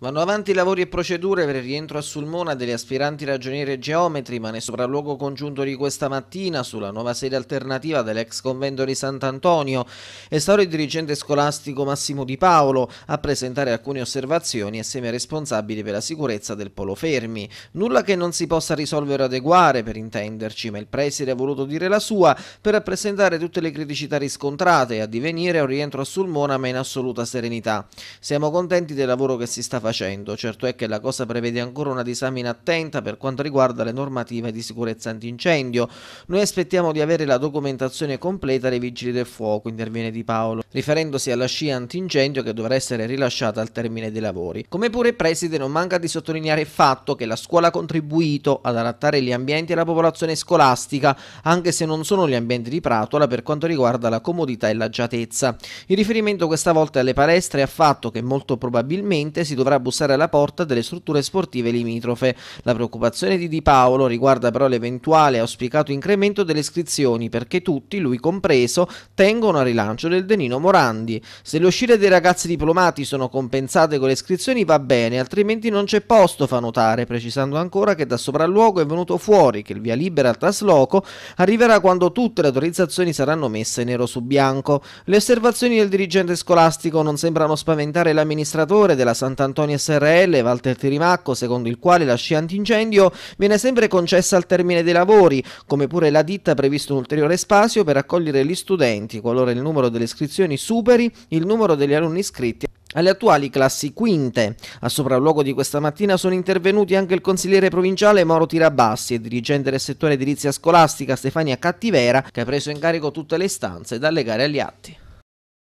Vanno avanti lavori e procedure per il rientro a Sulmona degli aspiranti ragionieri e geometri, ma nel sopralluogo congiunto di questa mattina sulla nuova sede alternativa dell'ex convento di Sant'Antonio è stato il dirigente scolastico Massimo Di Paolo a presentare alcune osservazioni assieme ai responsabili per la sicurezza del polo Fermi. Nulla che non si possa risolvere o adeguare, per intenderci, ma il preside ha voluto dire la sua per rappresentare tutte le criticità riscontrate e a divenire un rientro a Sulmona ma in assoluta serenità. Siamo contenti del lavoro che si sta facendo facendo. Certo è che la cosa prevede ancora una disamina attenta per quanto riguarda le normative di sicurezza antincendio. Noi aspettiamo di avere la documentazione completa dei vigili del fuoco, interviene Di Paolo, riferendosi alla scia antincendio che dovrà essere rilasciata al termine dei lavori. Come pure il preside non manca di sottolineare il fatto che la scuola ha contribuito ad adattare gli ambienti alla popolazione scolastica, anche se non sono gli ambienti di Pratola per quanto riguarda la comodità e l'agiatezza. Il riferimento questa volta alle palestre ha fatto che molto probabilmente si dovrà a bussare alla porta delle strutture sportive limitrofe. La preoccupazione di Di Paolo riguarda però l'eventuale auspicato incremento delle iscrizioni perché tutti, lui compreso, tengono al rilancio del Denino Morandi. Se le uscite dei ragazzi diplomati sono compensate con le iscrizioni va bene, altrimenti non c'è posto, fa notare, precisando ancora che da sopralluogo è venuto fuori che il via libera al trasloco arriverà quando tutte le autorizzazioni saranno messe nero su bianco. Le osservazioni del dirigente scolastico non sembrano spaventare l'amministratore della Sant'Antonio Comunicazioni SRL Walter Tirimacco, secondo il quale la scia antincendio viene sempre concessa al termine dei lavori, come pure la ditta ha previsto un ulteriore spazio per accogliere gli studenti qualora il numero delle iscrizioni superi il numero degli alunni iscritti alle attuali classi quinte. A sopralluogo di questa mattina sono intervenuti anche il consigliere provinciale Moro Tirabassi e dirigente del settore edilizia scolastica Stefania Cattivera che ha preso in carico tutte le istanze da allegare agli atti.